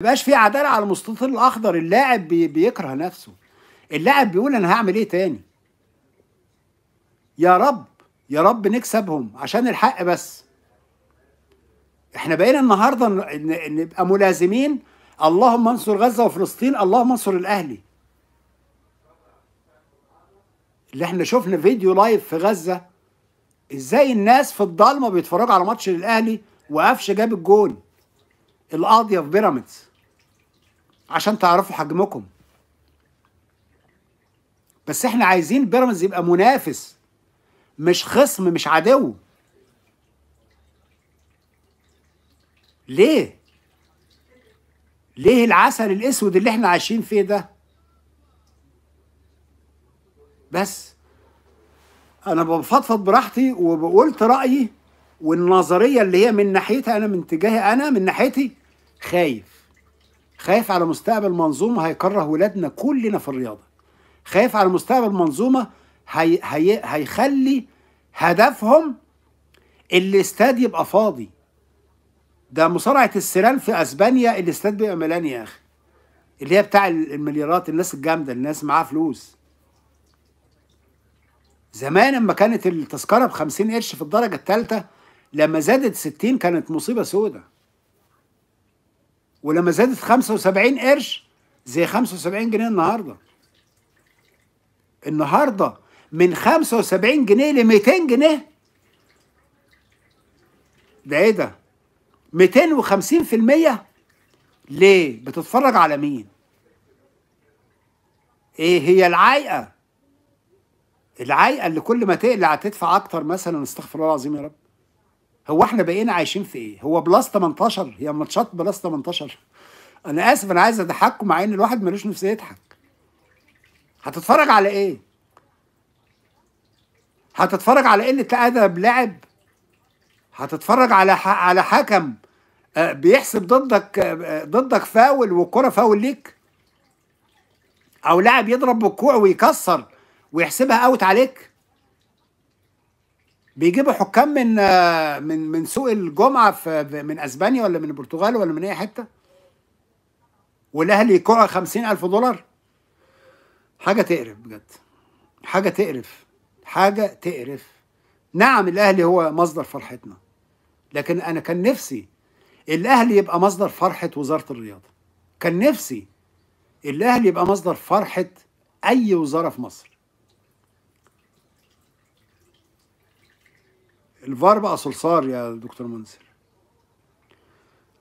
يبقاش في عداله على المستطيل الاخضر اللاعب بيكره نفسه اللاعب بيقول انا هعمل ايه تاني يا رب يا رب نكسبهم عشان الحق بس احنا بقينا النهارده نبقى ملازمين اللهم انصر غزه وفلسطين اللهم انصر الاهلي اللي احنا شفنا فيديو لايف في غزه ازاي الناس في الضلمه بيتفرجوا على ماتش الاهلي وقفش جاب الجون القاضيه في بيراميدز عشان تعرفوا حجمكم بس احنا عايزين بيراميدز يبقى منافس مش خصم مش عدو ليه ليه العسل الاسود اللي احنا عايشين فيه ده بس انا بفضفض براحتي وقلت رايي والنظريه اللي هي من ناحيتها انا من اتجاهي انا من ناحيتي خايف خايف على مستقبل منظومه هيكره ولادنا كلنا في الرياضه خايف على مستقبل منظومه هي هي هيخلي هدفهم الاستاد يبقى فاضي ده مصارعه السيران في اسبانيا الاستاد بيبقى ملان يا اخي اللي هي بتاع المليارات الناس الجامده الناس معاها فلوس زمان لما كانت التذكره ب 50 قرش في الدرجه الثالثه لما زادت 60 كانت مصيبه سودة ولما زادت 75 قرش زي 75 جنيه النهارده النهارده من 75 جنيه ل 200 جنيه ده ايه ده 250% ليه بتتفرج على مين ايه هي العايقه العايقه اللي كل ما تقلع تدفع اكتر مثلا استغفر الله العظيم يا رب هو احنا بقينا عايشين في ايه؟ هو بلس 18 هي ماتشات بلس 18 انا اسف انا عايز اضحككم مع ان الواحد ملوش نفس يضحك هتتفرج على ايه؟ هتتفرج على قله ادب لعب؟ هتتفرج على على حكم آه، بيحسب ضدك آه، ضدك فاول والكره فاول ليك؟ او لاعب يضرب بالكوع ويكسر ويحسبها اوت عليك؟ بيجيبوا حكام من آه، من من سوق الجمعه في من اسبانيا ولا من البرتغال ولا من اي حته والاهلي كره 50000 دولار حاجه تقرف بجد حاجه تقرف حاجه تقرف نعم الاهلي هو مصدر فرحتنا لكن انا كان نفسي الاهلي يبقى مصدر فرحه وزاره الرياضه كان نفسي الاهلي يبقى مصدر فرحه اي وزاره في مصر الفار بقى صلصار يا دكتور منذر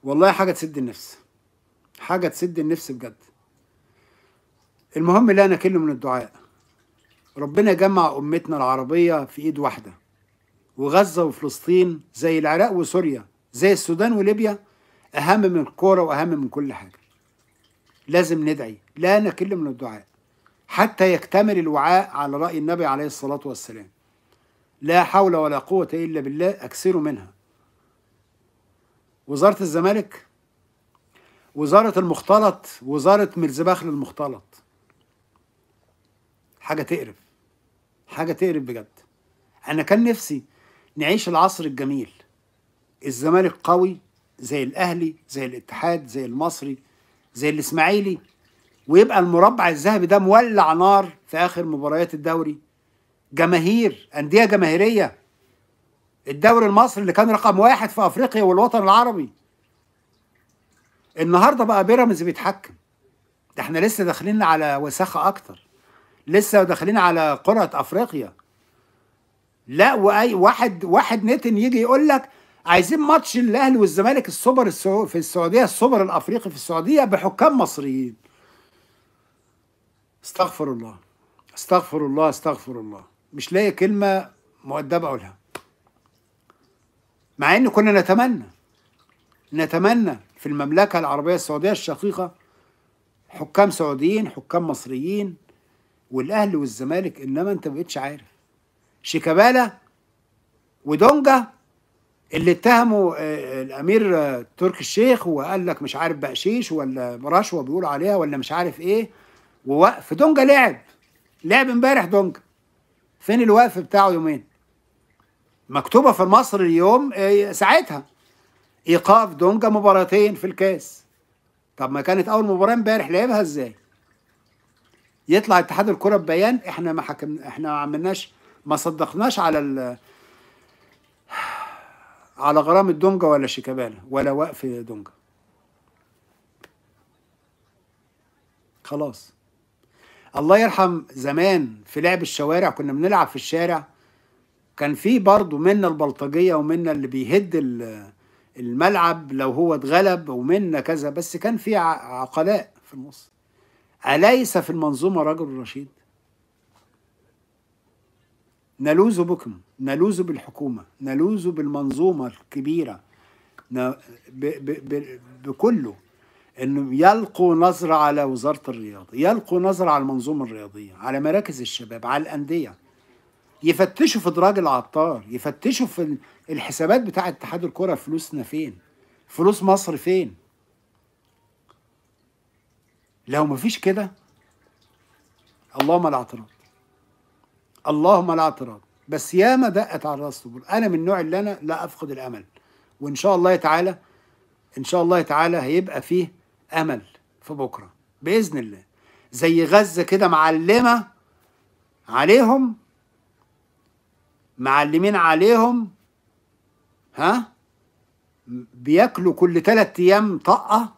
والله حاجه تسد النفس حاجه تسد النفس بجد المهم لا نكل من الدعاء ربنا جمع امتنا العربيه في ايد واحده وغزه وفلسطين زي العراق وسوريا زي السودان وليبيا اهم من الكوره واهم من كل حاجه لازم ندعي لا نكل من الدعاء حتى يكتمل الوعاء على راي النبي عليه الصلاه والسلام لا حول ولا قوة إلا بالله أكثروا منها وزارة الزمالك وزارة المختلط وزارة مرزباخ للمختلط حاجة تقرف حاجة تقرف بجد أنا كان نفسي نعيش العصر الجميل الزمالك قوي زي الأهلي زي الاتحاد زي المصري زي الإسماعيلي ويبقى المربع الذهبي ده مولع نار في آخر مباريات الدوري جماهير انديه جماهيريه الدوري المصري اللي كان رقم واحد في افريقيا والوطن العربي النهارده بقى بيراميدز بيتحكم ده احنا لسه داخلين على وساخه اكتر لسه داخلين على قرعه افريقيا لا واي واحد واحد نتن يجي يقول لك عايزين ماتش الاهلي والزمالك السوبر في السعوديه السوبر الافريقي في السعوديه بحكام مصريين استغفر الله استغفر الله استغفر الله مش لاقي كلمة مؤدبة أقولها مع إن كنا نتمنى نتمنى في المملكة العربية السعودية الشقيقة حكام سعوديين حكام مصريين والأهل والزمالك إنما أنت مبقتش عارف شيكابالا ودونجا اللي اتهموا آه، الامير آه، تركي الشيخ وقال لك مش عارف بقشيش ولا رشوه بيقولوا عليها ولا مش عارف ايه ووقف دونجا لعب لعب امبارح دونجا فين الوقف بتاعه يومين مكتوبه في المصري اليوم آه، ساعتها ايقاف دونجا مباراتين في الكاس طب ما كانت اول مباراه امبارح لعبها ازاي يطلع اتحاد الكره ببيان احنا ما حكم احنا ما عملناش ما صدقناش على ال على غرام الدونجا ولا شيكابالا ولا وقف دونجا خلاص الله يرحم زمان في لعب الشوارع كنا بنلعب في الشارع كان في برضه منا البلطجيه ومنا اللي بيهد الملعب لو هو اتغلب ومنا كذا بس كان في عقلاء في النص اليس في المنظومه رجل رشيد نلوذ بكم نلوذ بالحكومه نلوذ بالمنظومه الكبيره ب ب ب بكله انه يلقوا نظره على وزاره الرياضه، يلقوا نظره على المنظومه الرياضيه، على مراكز الشباب، على الانديه. يفتشوا في دراج العطار، يفتشوا في الحسابات بتاع اتحاد الكره فلوسنا فين؟ فلوس مصر فين؟ لو مفيش كده اللهم لا اعتراض. اللهم لا اعتراض، بس ياما دقت على راس طبول، انا من النوع اللي انا لا افقد الامل. وان شاء الله تعالى ان شاء الله تعالى هيبقى فيه امل في بكره باذن الله زي غزه كده معلمه عليهم معلمين عليهم ها بياكلوا كل ثلاث ايام طقه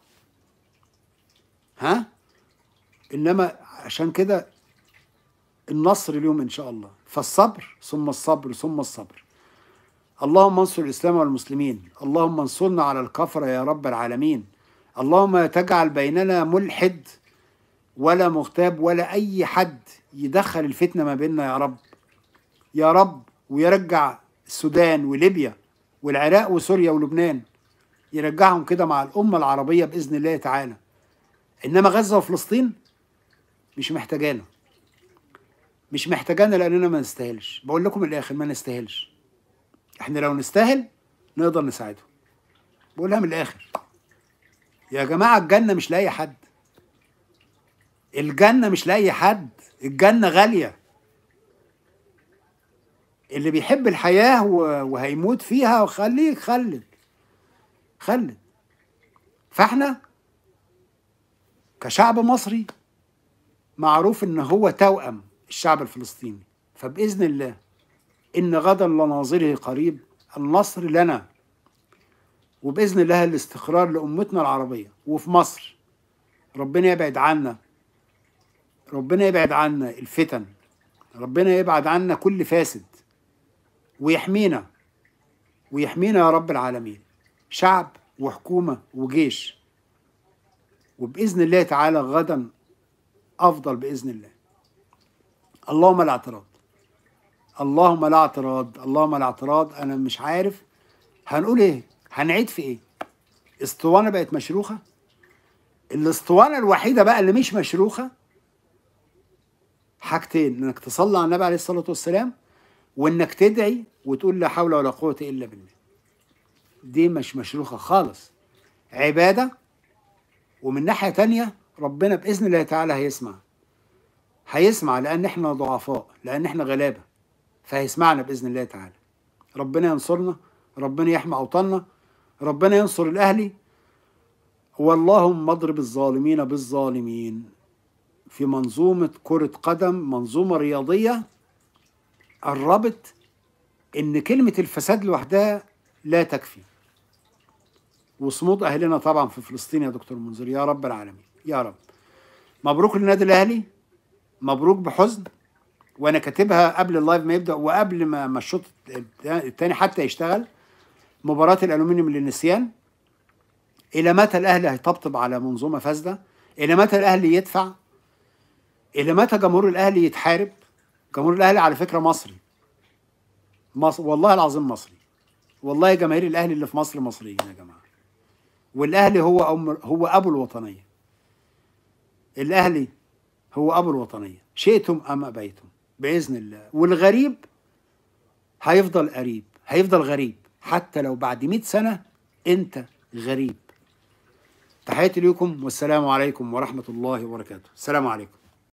ها انما عشان كده النصر اليوم ان شاء الله فالصبر ثم الصبر ثم الصبر اللهم انصر الاسلام والمسلمين اللهم انصرنا على الكفره يا رب العالمين اللهم تجعل بيننا ملحد ولا مغتاب ولا أي حد يدخل الفتنة ما بيننا يا رب يا رب ويرجع السودان وليبيا والعراق وسوريا ولبنان يرجعهم كده مع الأمة العربية بإذن الله تعالى إنما غزة وفلسطين مش محتاجانا مش محتاجانا لأننا ما نستاهلش بقول لكم الآخر ما نستاهلش إحنا لو نستاهل نقدر نساعدهم بقولها من الآخر يا جماعة الجنة مش لأي حد الجنة مش لأي حد الجنة غالية اللي بيحب الحياة وهيموت فيها وخليك خلد خلد فاحنا كشعب مصري معروف ان هو توأم الشعب الفلسطيني فبإذن الله إن غدا لناظره قريب النصر لنا وباذن الله الاستقرار لامتنا العربيه وفي مصر ربنا يبعد عنا ربنا يبعد عنا الفتن ربنا يبعد عنا كل فاسد ويحمينا ويحمينا يا رب العالمين شعب وحكومه وجيش وباذن الله تعالى غدا افضل باذن الله اللهم لا اعتراض اللهم لا اعتراض اللهم لا اعتراض انا مش عارف هنقول ايه هنعيد في ايه اسطوانه بقت مشروخه الاسطوانه الوحيده بقى اللي مش مشروخه حاجتين انك تصلي على النبي عليه الصلاه والسلام وانك تدعي وتقول لا حول ولا قوه الا بالله دي مش مشروخه خالص عباده ومن ناحيه تانية ربنا باذن الله تعالى هيسمع هيسمع لان احنا ضعفاء لان احنا غلابه فهيسمعنا باذن الله تعالى ربنا ينصرنا ربنا يحمي اوطاننا ربنا ينصر الأهلي واللهم اضرب الظالمين بالظالمين في منظومة كرة قدم منظومة رياضية الربط إن كلمة الفساد لوحدها لا تكفي وصمود أهلنا طبعا في فلسطين يا دكتور منذر يا رب العالمين يا رب مبروك للنادي الأهلي مبروك بحزن وأنا كاتبها قبل اللايف ما يبدأ وقبل ما الشوط الثاني حتى يشتغل مباراة الألومنيوم للنسيان إلى متى الأهلي هيطبطب على منظومة فاسدة إلى متى الأهلي يدفع إلى متى جمهور الأهلي يتحارب جمهور الأهلي على فكرة مصري مصر والله العظيم مصري والله جماهير الأهلي اللي في مصر مصريين يا جماعة والأهلي هو أم هو أبو الوطنية الأهلي هو أبو الوطنية شئتم أم أبيتم بإذن الله والغريب هيفضل قريب هيفضل غريب حتى لو بعد 100 سنة أنت غريب تحياتي لكم والسلام عليكم ورحمة الله وبركاته السلام عليكم